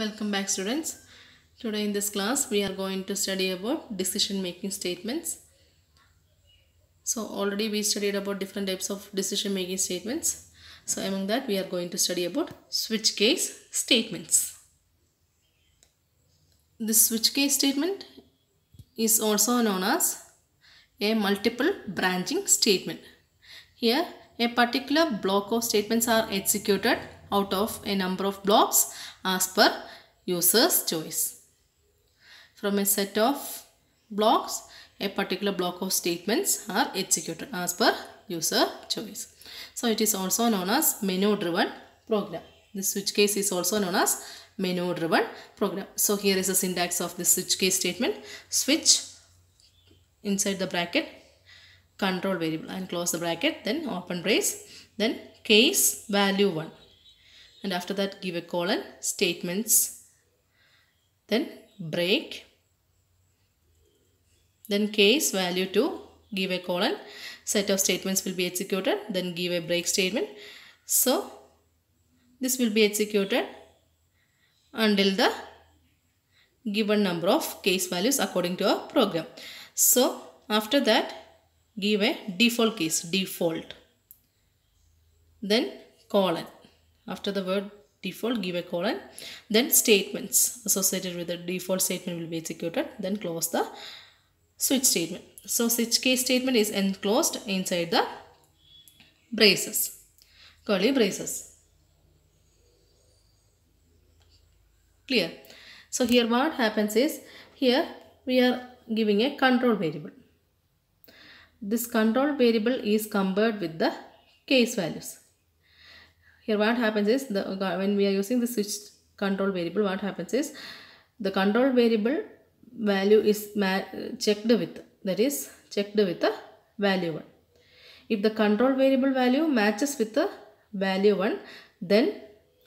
Welcome back students. Today in this class we are going to study about decision making statements. So already we studied about different types of decision making statements. So among that we are going to study about switch case statements. This switch case statement is also known as a multiple branching statement. Here a particular block of statements are executed out of a number of blocks as per user's choice. From a set of blocks, a particular block of statements are executed as per user choice. So it is also known as menu driven program. This switch case is also known as menu driven program. So here is the syntax of this switch case statement. Switch inside the bracket control variable and close the bracket then open brace then case value 1 and after that give a colon statements then break then case value two. give a colon set of statements will be executed then give a break statement so this will be executed until the given number of case values according to our program so after that give a default case default then colon after the word default give a colon then statements associated with the default statement will be executed then close the switch statement so switch case statement is enclosed inside the braces curly braces clear so here what happens is here we are giving a control variable this control variable is compared with the case values here what happens is the uh, when we are using the switch control variable what happens is the control variable value is checked with that is checked with the value 1. If the control variable value matches with the value 1 then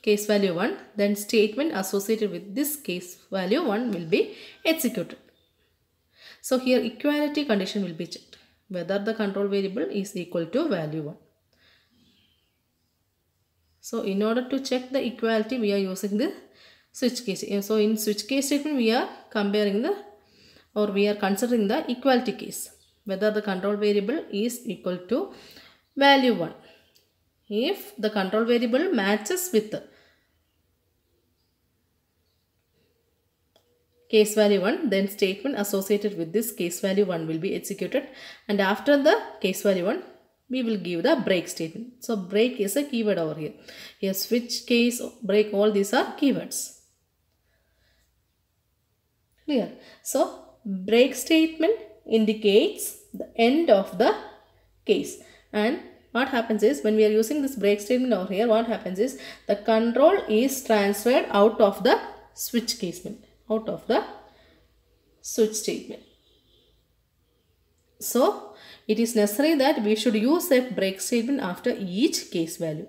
case value 1 then statement associated with this case value 1 will be executed. So here equality condition will be checked whether the control variable is equal to value 1. So in order to check the equality, we are using the switch case. Eh, so in switch case statement, we are comparing the or we are considering the equality case. Whether the control variable is equal to value 1. If the control variable matches with case value 1 then statement associated with this case value 1 will be executed and after the case value 1 we will give the break statement. So break is a keyword over here. Yes, switch, case, break all these are keywords. Clear? So break statement indicates the end of the case and what happens is when we are using this break statement over here what happens is the control is transferred out of the switch statement out of the switch statement so, it is necessary that we should use a break statement after each case value.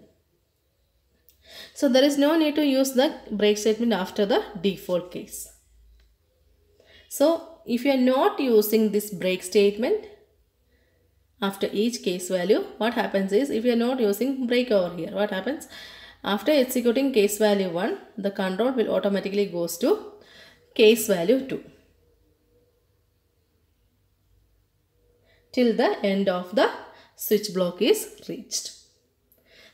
So, there is no need to use the break statement after the default case. So, if you are not using this break statement after each case value, what happens is if you are not using break over here, what happens? After executing case value 1, the control will automatically goes to case value 2. till the end of the switch block is reached.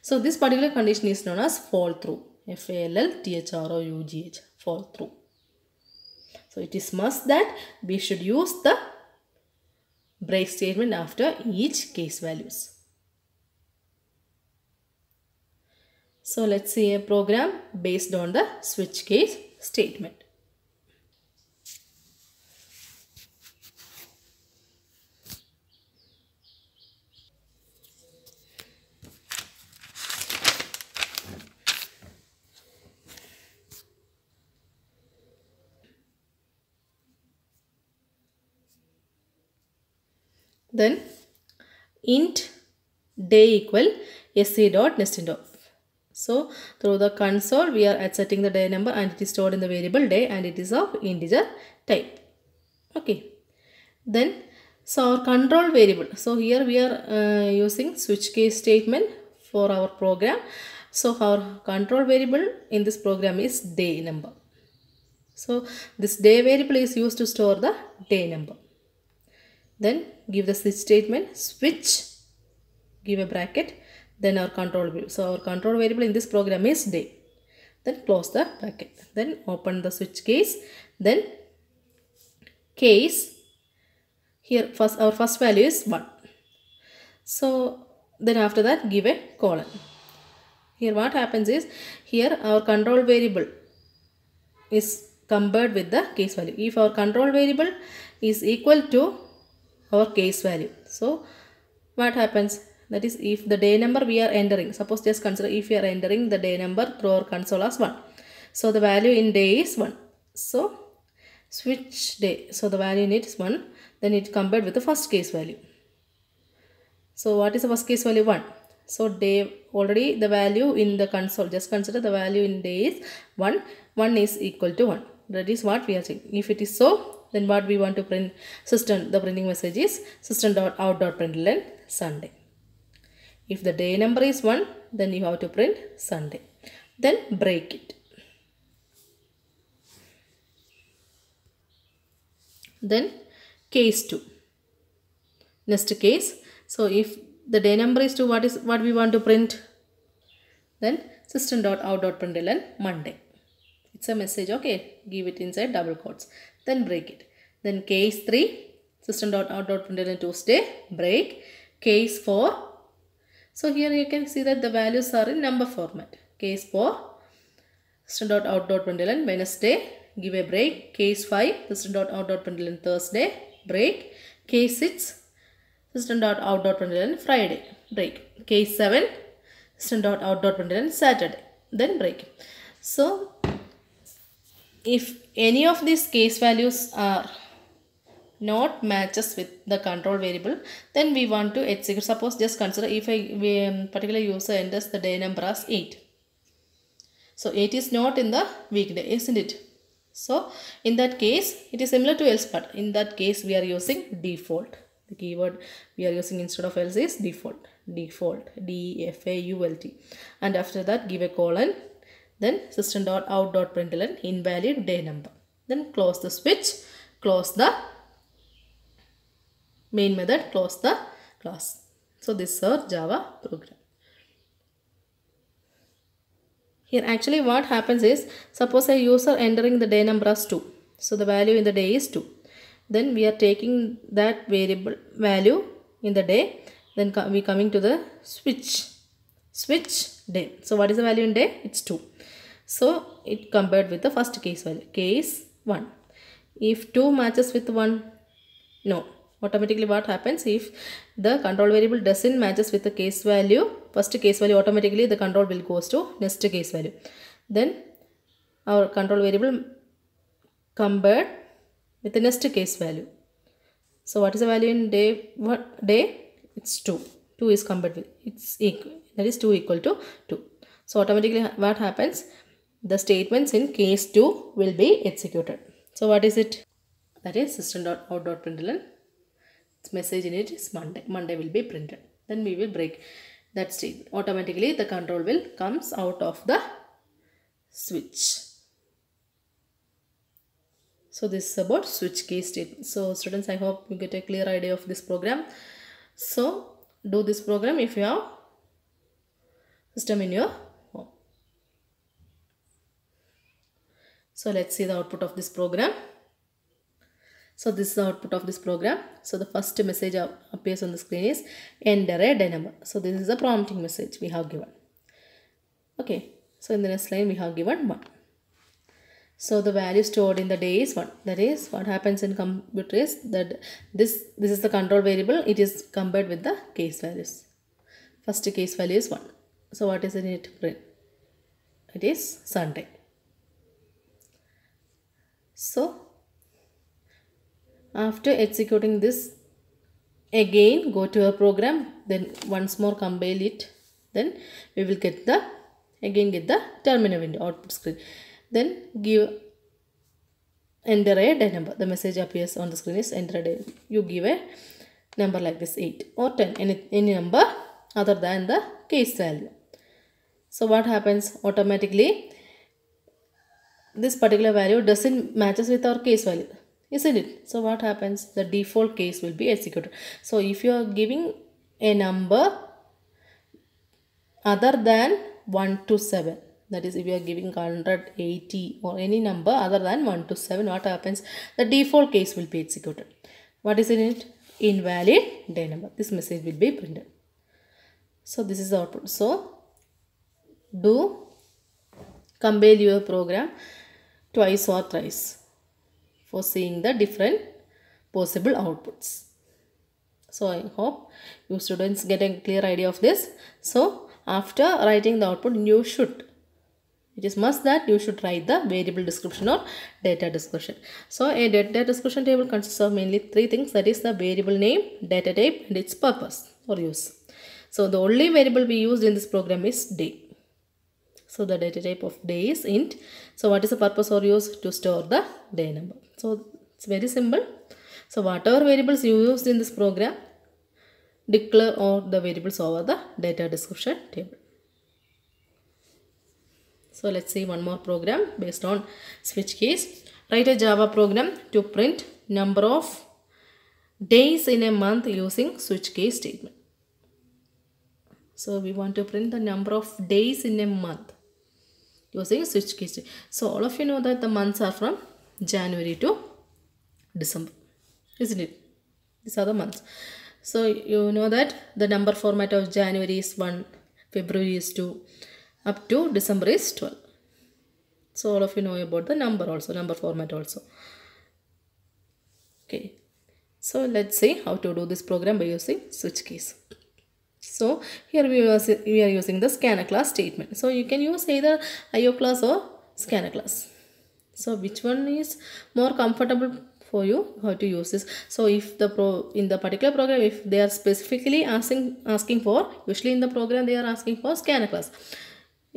So this particular condition is known as fall through. F-A-L-L-T-H-R-O-U-G-H. Fall through. So it is must that we should use the break statement after each case values. So let's see a program based on the switch case statement. Then int day equal sc dot nested of. So through the console we are setting the day number and it is stored in the variable day and it is of integer type. Okay. Then so our control variable. So here we are uh, using switch case statement for our program. So our control variable in this program is day number. So this day variable is used to store the day number. Then give the switch statement, switch, give a bracket, then our control variable. So our control variable in this program is day. Then close the bracket. Then open the switch case. Then case, here first our first value is 1. So then after that give a colon. Here what happens is, here our control variable is compared with the case value. If our control variable is equal to our case value. So what happens? That is if the day number we are entering, suppose just consider if we are entering the day number through our console as 1. So the value in day is 1. So switch day. So the value in it is 1. Then it compared with the first case value. So what is the first case value 1? So day already the value in the console. Just consider the value in day is 1. 1 is equal to 1. That is what we are saying. If it is so, then what we want to print system the printing message is system dot out dot sunday if the day number is 1 then you have to print sunday then break it then case 2 next case so if the day number is 2 what is what we want to print then system dot out dot monday it's a message. Okay. Give it inside double quotes. Then break it. Then case 3. System dot out dot println Tuesday. Break. Case 4. So here you can see that the values are in number format. Case 4. System dot out dot println Wednesday. Give a break. Case 5. System dot out dot println Thursday. Break. Case 6 System dot dot out system.out.println Friday break. Case 7 dot out system.out.println Saturday then break. So if any of these case values are not matches with the control variable then we want to execute suppose just consider if a um, particular user enters the day number as 8 so 8 is not in the weekday isn't it so in that case it is similar to else but in that case we are using default the keyword we are using instead of else is default default d f a u l t and after that give a colon then system.out.println invalid day number. Then close the switch, close the main method, close the class. So this is our Java program. Here actually what happens is, suppose a user entering the day number as 2. So the value in the day is 2. Then we are taking that variable value in the day. Then we coming to the switch. Switch day. So what is the value in day? It's 2. So it compared with the first case value. Case 1. If 2 matches with 1, no. Automatically what happens if the control variable doesn't matches with the case value, first case value automatically the control will goes to next case value. Then our control variable compared with the next case value. So what is the value in day? What day? It's 2. 2 is compared with, it's equal, that is 2 equal to 2. So automatically what happens? the statements in case 2 will be executed. So what is it? That is system.out.println. Its message in it is Monday. Monday will be printed. Then we will break that statement. Automatically the control will comes out of the switch. So this is about switch key statement. So students I hope you get a clear idea of this program. So do this program if you have system in your So let's see the output of this program. So this is the output of this program. So the first message appears on the screen is enter a dynamo. So this is a prompting message we have given. Okay. So in the next line we have given 1. So the value stored in the day is 1. That is what happens in computer is that this, this is the control variable. It is compared with the case values. First case value is 1. So what is in it? It is Sunday so after executing this again go to a program then once more compile it then we will get the again get the terminal window output screen then give enter a day number the message appears on the screen is enter a day you give a number like this 8 or 10 any, any number other than the case value so what happens automatically this particular value doesn't matches with our case value isn't it so what happens the default case will be executed so if you are giving a number other than 1 to 7 that is if you are giving 180 or any number other than 1 to 7 what happens the default case will be executed what is in it invalid day number this message will be printed so this is the output so do compile your program twice or thrice for seeing the different possible outputs. So I hope you students get a clear idea of this. So after writing the output you should it is must that you should write the variable description or data description. So a data description table consists of mainly three things that is the variable name, data type and its purpose or use. So the only variable we used in this program is day. So the data type of day is int. So what is the purpose or use to store the day number? So it's very simple. So whatever variables you used in this program, declare all the variables over the data description table. So let's see one more program based on switch case. Write a Java program to print number of days in a month using switch case statement. So we want to print the number of days in a month using switch case. So all of you know that the months are from January to December, isn't it? These are the months. So you know that the number format of January is 1, February is 2, up to December is 12. So all of you know about the number also, number format also. Okay. So let's see how to do this program by using switch case. So here we are, we are using the scanner class statement. So you can use either IO class or scanner class. So which one is more comfortable for you how to use this so if the pro in the particular program if they are specifically asking asking for usually in the program they are asking for scanner class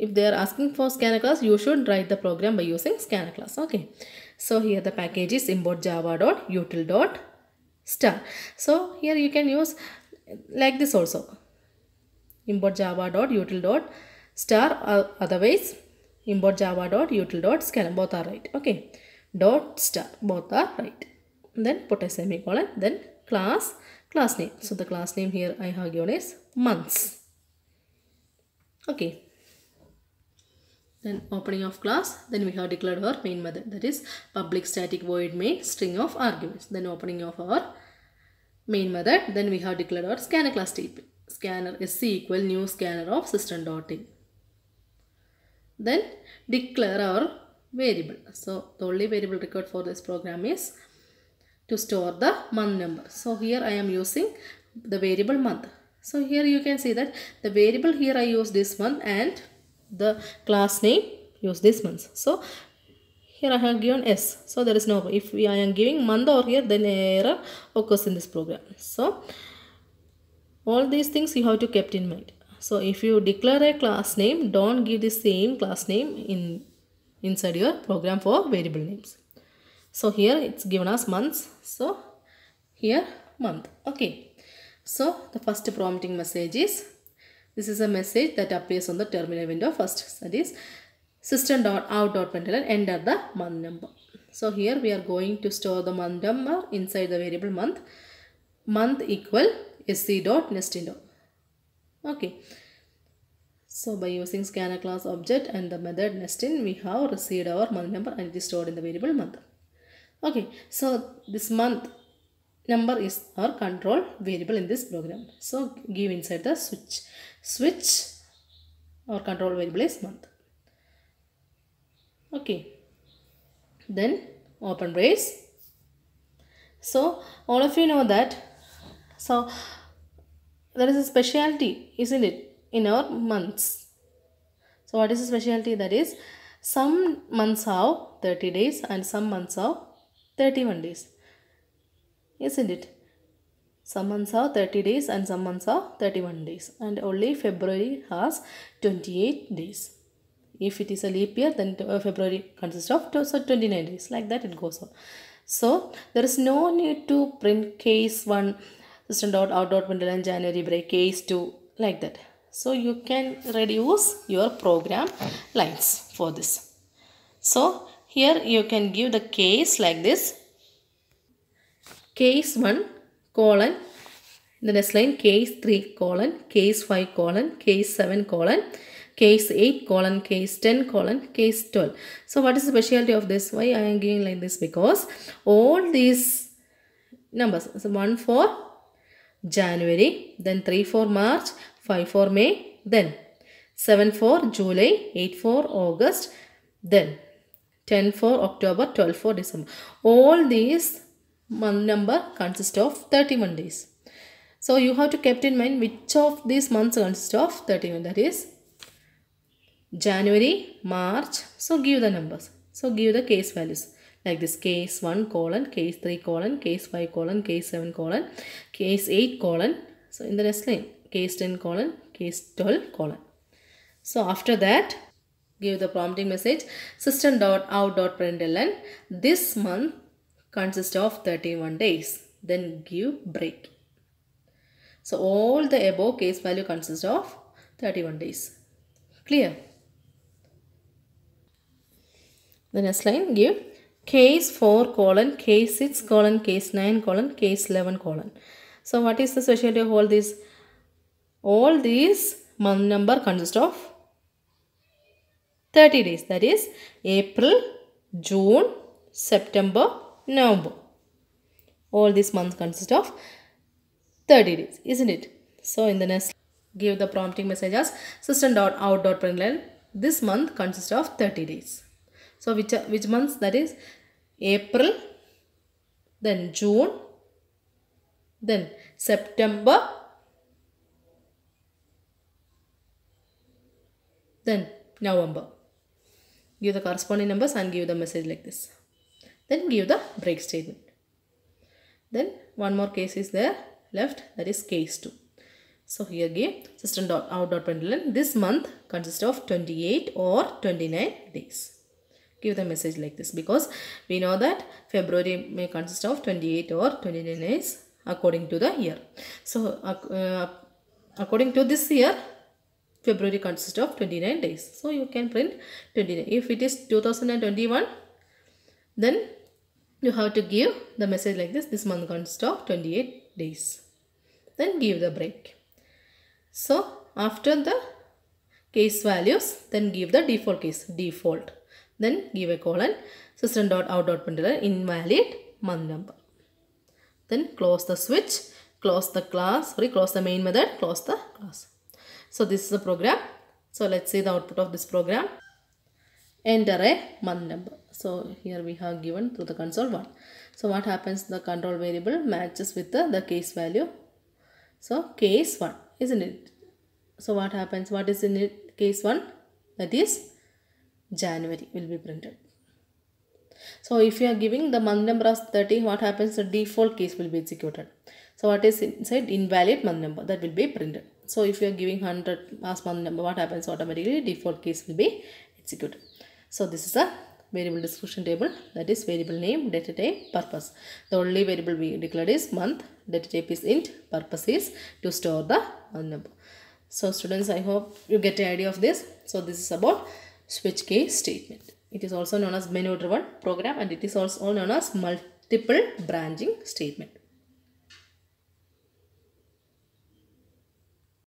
if they are asking for scanner class you should write the program by using scanner class okay so here the package is import java.util.star so here you can use like this also import java.util. star uh, otherwise import java.util. both are right okay dot star both are right then put a semicolon then class class name so the class name here i have given is months okay then opening of class then we have declared our main method that is public static void main string of arguments then opening of our main method then we have declared our scanner class statement scanner s equal new scanner of System In. Then declare our variable. So the only variable required for this program is to store the month number. So here I am using the variable month. So here you can see that the variable here I use this one and the class name use this month. So here I have given S. So there is no, if I am giving month or here then error occurs in this program. So all these things you have to kept in mind so if you declare a class name don't give the same class name in inside your program for variable names so here it's given us months so here month okay so the first prompting message is this is a message that appears on the terminal window first that is system.out.println enter the month number so here we are going to store the month number inside the variable month month equal sc.nestindow. Okay. So by using scanner class object and the method nestin, we have received our month number and it is stored in the variable month. Okay, so this month number is our control variable in this program. So give inside the switch. Switch our control variable is month. Okay. Then open brace. So all of you know that so there is a specialty, isn't it, in our months. So what is the specialty? That is some months have 30 days and some months have 31 days. Isn't it? Some months have 30 days and some months have 31 days. And only February has 28 days. If it is a leap year, then uh, February consists of two, 29 days. Like that it goes on. So, there is no need to print case 1 system dot out dot println January break case 2 like that. So you can reduce your program lines for this. So here you can give the case like this. Case 1 colon the next line case 3 colon case 5 colon case 7 colon case 8 colon case 10 colon case 12 so what is the specialty of this why i am giving like this because all these numbers so 1 4 January, then 3 for March, 5 for May, then 7 for July, 8 for August, then 10 for October, 12 for December. All these month number consist of 31 days. So you have to keep in mind which of these months consist of 31 that is January, March. So give the numbers. So give the case values like this case 1 colon case 3 colon case 5 colon case 7 colon case 8 colon so in the next line case 10 colon case 12 colon so after that give the prompting message system dot out dot println this month consists of 31 days then give break so all the above case value consists of 31 days clear the next line give case 4 colon, case 6 colon, case 9 colon, case 11 colon. So what is the specialty of all these? All these month number consist of 30 days that is April, June, September, November. All these months consist of 30 days isn't it? So in the next give the prompting message as system.out.println this month consists of 30 days. So which, which months that is April, then June, then September, then November. Give the corresponding numbers and give the message like this. Then give the break statement. Then one more case is there left that is case 2. So here give system dot out dot pendulum this month consists of 28 or 29 days give the message like this because we know that February may consist of 28 or 29 days according to the year. So uh, according to this year February consists of 29 days. So you can print 29. If it is 2021 then you have to give the message like this. This month consists of 28 days. Then give the break. So after the case values then give the default case default then give a colon system.out.println invalid month number. Then close the switch, close the class, sorry, close the main method, close the class. So this is the program. So let's see the output of this program. Enter a month number. So here we have given to the console 1. So what happens the control variable matches with the, the case value. So case 1 isn't it? So what happens? What is in it? Case 1 that is January will be printed. So if you are giving the month number as 30, what happens? The default case will be executed. So what is inside invalid month number that will be printed. So if you are giving 100 as month number, what happens automatically? Default case will be executed. So this is a variable description table that is variable name, data type, purpose. The only variable we declared is month, data type is int, purpose is to store the month number. So students, I hope you get the idea of this. So this is about switch case statement. It is also known as menu driven program and it is also known as multiple branching statement.